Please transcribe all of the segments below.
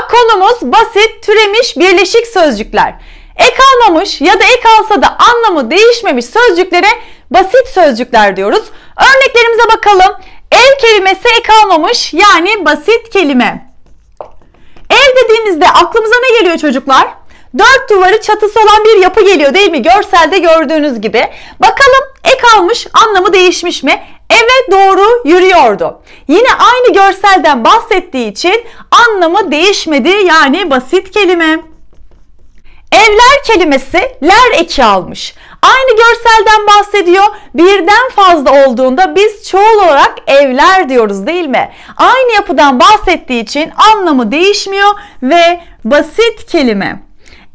konumuz basit, türemiş, birleşik sözcükler. Ek almamış ya da ek alsa da anlamı değişmemiş sözcüklere basit sözcükler diyoruz. Örneklerimize bakalım. Ev kelimesi ek almamış yani basit kelime. Ev dediğimizde aklımıza ne geliyor çocuklar? Dört duvarı çatısı olan bir yapı geliyor değil mi? Görselde gördüğünüz gibi. Bakalım ek almış anlamı değişmiş mi? eve doğru yürüyordu. Yine aynı görselden bahsettiği için anlamı değişmedi yani basit kelime. Evler kelimesi ler eki almış. Aynı görselden bahsediyor. Birden fazla olduğunda biz çoğul olarak evler diyoruz değil mi? Aynı yapıdan bahsettiği için anlamı değişmiyor ve basit kelime.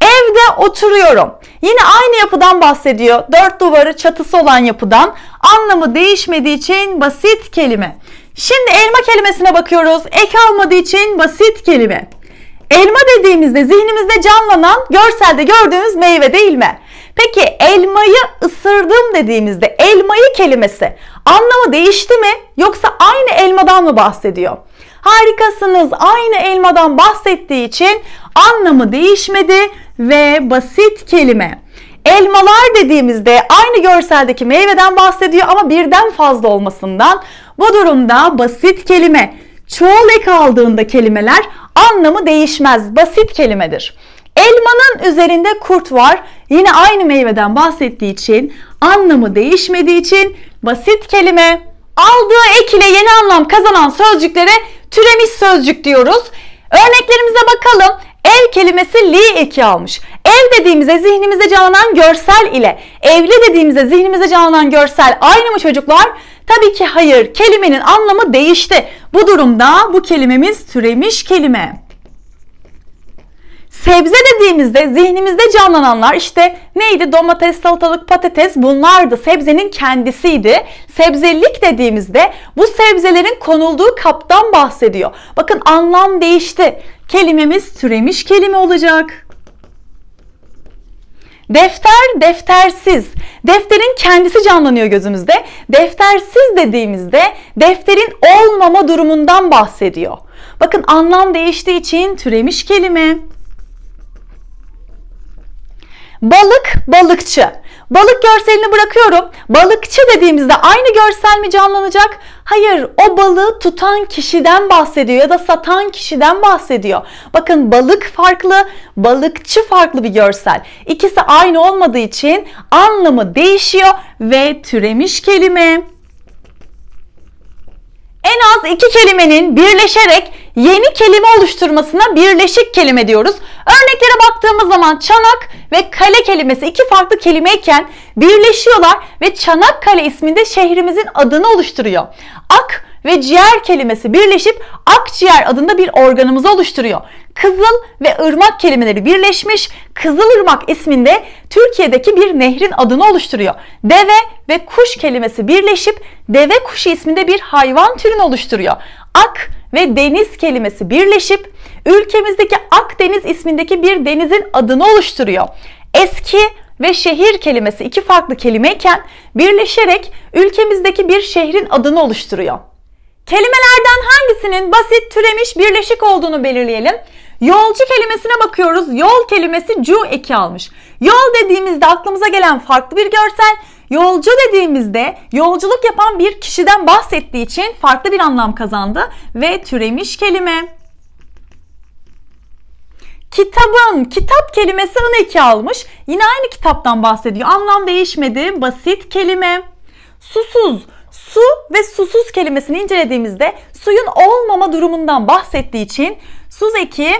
Evde oturuyorum. Yine aynı yapıdan bahsediyor. Dört duvarı çatısı olan yapıdan. Anlamı değişmediği için basit kelime. Şimdi elma kelimesine bakıyoruz. Ek almadığı için basit kelime. Elma dediğimizde zihnimizde canlanan görselde gördüğünüz meyve değil mi? Peki elmayı ısırdım dediğimizde elmayı kelimesi anlamı değişti mi yoksa aynı elmadan mı bahsediyor? Harikasınız aynı elmadan bahsettiği için anlamı değişmedi ve basit kelime. Elmalar dediğimizde aynı görseldeki meyveden bahsediyor ama birden fazla olmasından bu durumda basit kelime çoğul ek aldığında kelimeler anlamı değişmez. Basit kelimedir. Elmanın üzerinde kurt var. Yine aynı meyveden bahsettiği için anlamı değişmediği için basit kelime aldığı ek ile yeni anlam kazanan sözcüklere türemiş sözcük diyoruz. Örneklerimize bakalım. Ev kelimesi li eki almış. Ev dediğimizde zihnimizde canlanan görsel ile evli dediğimizde zihnimizde canlanan görsel aynı mı çocuklar? Tabii ki hayır. Kelimenin anlamı değişti. Bu durumda bu kelimemiz türemiş kelime. Sebze dediğimizde zihnimizde canlananlar işte neydi? Domates, salatalık, patates bunlardı. Sebzenin kendisiydi. Sebzelik dediğimizde bu sebzelerin konulduğu kaptan bahsediyor. Bakın anlam değişti. Kelimemiz türemiş kelime olacak. Defter, deftersiz. Defterin kendisi canlanıyor gözümüzde. Deftersiz dediğimizde defterin olmama durumundan bahsediyor. Bakın anlam değiştiği için türemiş kelime. Balık, balıkçı. Balık görselini bırakıyorum. Balıkçı dediğimizde aynı görsel mi canlanacak? Hayır, o balığı tutan kişiden bahsediyor ya da satan kişiden bahsediyor. Bakın balık farklı, balıkçı farklı bir görsel. İkisi aynı olmadığı için anlamı değişiyor ve türemiş kelime en az iki kelimenin birleşerek yeni kelime oluşturmasına birleşik kelime diyoruz. Örneklere baktığımız zaman çanak ve kale kelimesi iki farklı kelimeyken birleşiyorlar ve Çanakkale isminde şehrimizin adını oluşturuyor. Ak ve ciğer kelimesi birleşip akciğer adında bir organımızı oluşturuyor. Kızıl ve ırmak kelimeleri birleşmiş Kızılırmak isminde Türkiye'deki bir nehrin adını oluşturuyor. Deve ve kuş kelimesi birleşip deve kuşu isminde bir hayvan türünü oluşturuyor. Ak ve deniz kelimesi birleşip ülkemizdeki Akdeniz ismindeki bir denizin adını oluşturuyor. Eski ve şehir kelimesi iki farklı kelimeyken birleşerek ülkemizdeki bir şehrin adını oluşturuyor. Kelimelerden hangisinin basit, türemiş, birleşik olduğunu belirleyelim. Yolcu kelimesine bakıyoruz. Yol kelimesi cu eki almış. Yol dediğimizde aklımıza gelen farklı bir görsel. Yolcu dediğimizde yolculuk yapan bir kişiden bahsettiği için farklı bir anlam kazandı ve türemiş kelime. Kitabın, kitap kelimesi ın eki almış. Yine aynı kitaptan bahsediyor. Anlam değişmedi. Basit kelime. Susuz, Su ve susuz kelimesini incelediğimizde suyun olmama durumundan bahsettiği için Suzeki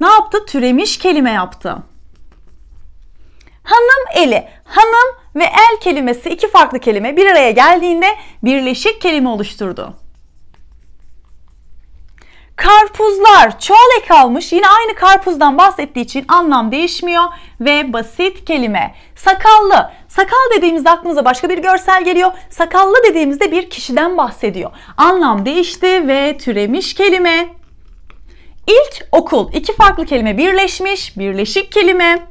ne yaptı? Türemiş kelime yaptı. Hanım eli, hanım ve el kelimesi iki farklı kelime bir araya geldiğinde birleşik kelime oluşturdu. Karpuzlar çoğal ek Yine aynı karpuzdan bahsettiği için anlam değişmiyor ve basit kelime. Sakallı. Sakal dediğimizde aklımıza başka bir görsel geliyor. Sakallı dediğimizde bir kişiden bahsediyor. Anlam değişti ve türemiş kelime. İlk okul. iki farklı kelime birleşmiş. Birleşik kelime.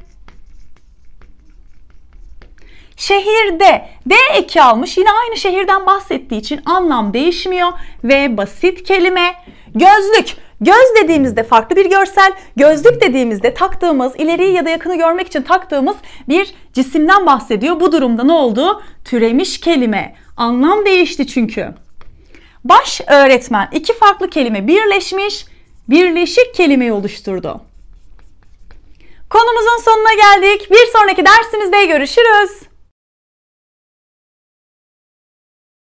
Şehirde D eki almış. Yine aynı şehirden bahsettiği için anlam değişmiyor ve basit kelime. Gözlük. Göz dediğimizde farklı bir görsel, gözlük dediğimizde taktığımız, ileriyi ya da yakını görmek için taktığımız bir cisimden bahsediyor. Bu durumda ne oldu? Türemiş kelime. Anlam değişti çünkü. Baş öğretmen iki farklı kelime birleşmiş, birleşik kelimeyi oluşturdu. Konumuzun sonuna geldik. Bir sonraki dersimizde görüşürüz.